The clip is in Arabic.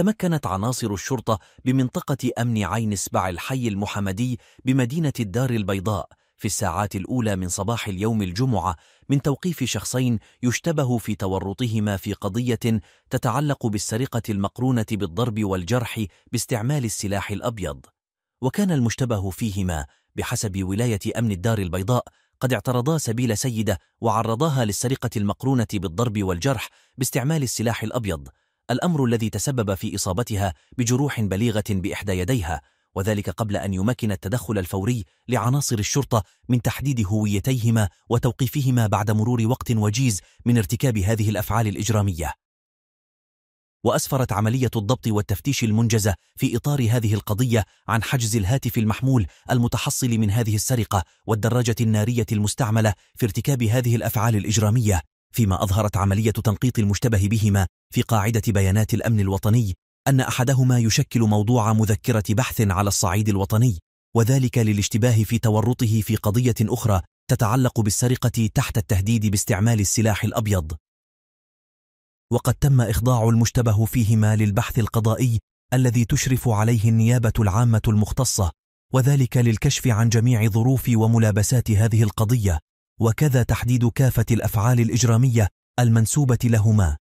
تمكنت عناصر الشرطة بمنطقة أمن عين سبع الحي المحمدي بمدينة الدار البيضاء في الساعات الأولى من صباح اليوم الجمعة من توقيف شخصين يشتبه في تورطهما في قضية تتعلق بالسرقة المقرونة بالضرب والجرح باستعمال السلاح الأبيض وكان المشتبه فيهما بحسب ولاية أمن الدار البيضاء قد اعترضا سبيل سيدة وعرضاها للسرقة المقرونة بالضرب والجرح باستعمال السلاح الأبيض الأمر الذي تسبب في إصابتها بجروح بليغة بإحدى يديها وذلك قبل أن يمكن التدخل الفوري لعناصر الشرطة من تحديد هويتيهما وتوقيفهما بعد مرور وقت وجيز من ارتكاب هذه الأفعال الإجرامية وأسفرت عملية الضبط والتفتيش المنجزة في إطار هذه القضية عن حجز الهاتف المحمول المتحصل من هذه السرقة والدراجة النارية المستعملة في ارتكاب هذه الأفعال الإجرامية فيما أظهرت عملية تنقيط المشتبه بهما في قاعدة بيانات الأمن الوطني أن أحدهما يشكل موضوع مذكرة بحث على الصعيد الوطني وذلك للاشتباه في تورطه في قضية أخرى تتعلق بالسرقة تحت التهديد باستعمال السلاح الأبيض وقد تم إخضاع المشتبه فيهما للبحث القضائي الذي تشرف عليه النيابة العامة المختصة وذلك للكشف عن جميع ظروف وملابسات هذه القضية وكذا تحديد كافة الأفعال الإجرامية المنسوبة لهما